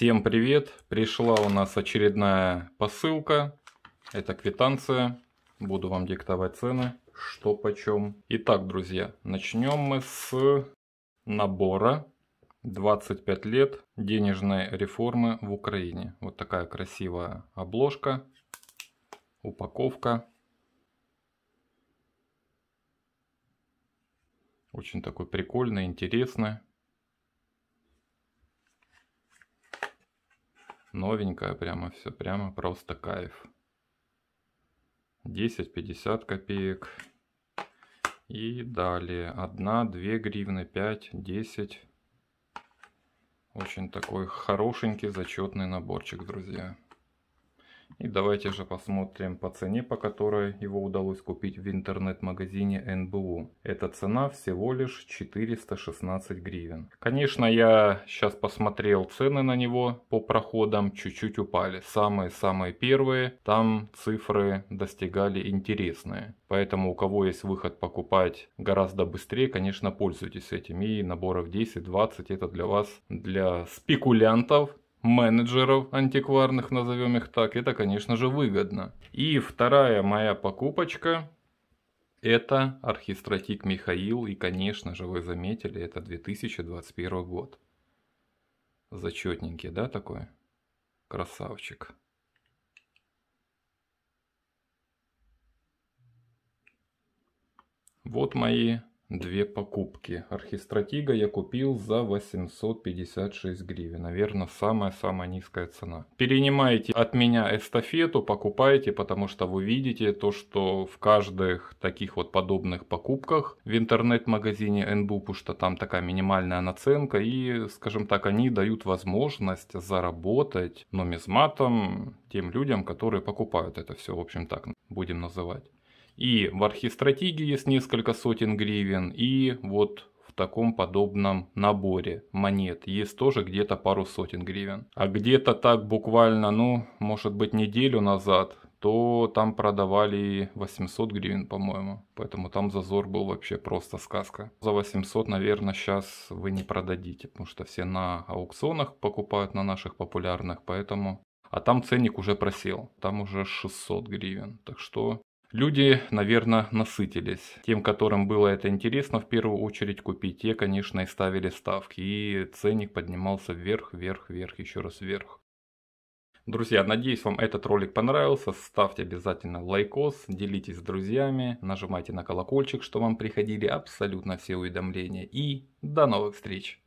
Всем привет! Пришла у нас очередная посылка. Это квитанция. Буду вам диктовать цены, что почем. Итак, друзья, начнем мы с набора 25 лет денежной реформы в Украине. Вот такая красивая обложка, упаковка. Очень такой прикольный, интересный. Новенькая прямо все, прямо просто кайф. 10, 50 копеек. И далее 1, 2 гривны, 5, 10. Очень такой хорошенький зачетный наборчик, друзья. И давайте же посмотрим по цене, по которой его удалось купить в интернет-магазине НБУ. Эта цена всего лишь 416 гривен. Конечно, я сейчас посмотрел цены на него по проходам, чуть-чуть упали. Самые-самые первые, там цифры достигали интересные. Поэтому у кого есть выход покупать гораздо быстрее, конечно, пользуйтесь этим. И наборов 10-20 это для вас, для спекулянтов, менеджеров антикварных, назовем их так, это, конечно же, выгодно. И вторая моя покупочка – это архистратик Михаил, и, конечно же, вы заметили, это 2021 год. Зачетненький, да, такой? Красавчик. Вот мои две покупки. Архистратига я купил за 856 гривен. Наверное, самая-самая низкая цена. Перенимайте от меня эстафету, покупайте, потому что вы видите то, что в каждых таких вот подобных покупках в интернет-магазине NBU, что там такая минимальная наценка, и, скажем так, они дают возможность заработать нумизматом тем людям, которые покупают это все, в общем так будем называть и в архистратегии с несколько сотен гривен, и вот в таком подобном наборе монет. Есть тоже где-то пару сотен гривен. А где-то так буквально, ну, может быть неделю назад, то там продавали 800 гривен, по-моему. Поэтому там зазор был вообще просто сказка. За 800, наверное, сейчас вы не продадите, потому что все на аукционах покупают, на наших популярных, поэтому... А там ценник уже просел, там уже 600 гривен. Так что Люди, наверное, насытились. Тем, которым было это интересно, в первую очередь купить, те, конечно, и ставили ставки. И ценник поднимался вверх, вверх, вверх, еще раз вверх. Друзья, надеюсь, вам этот ролик понравился. Ставьте обязательно лайкос, делитесь с друзьями, нажимайте на колокольчик, чтобы вам приходили абсолютно все уведомления. И до новых встреч!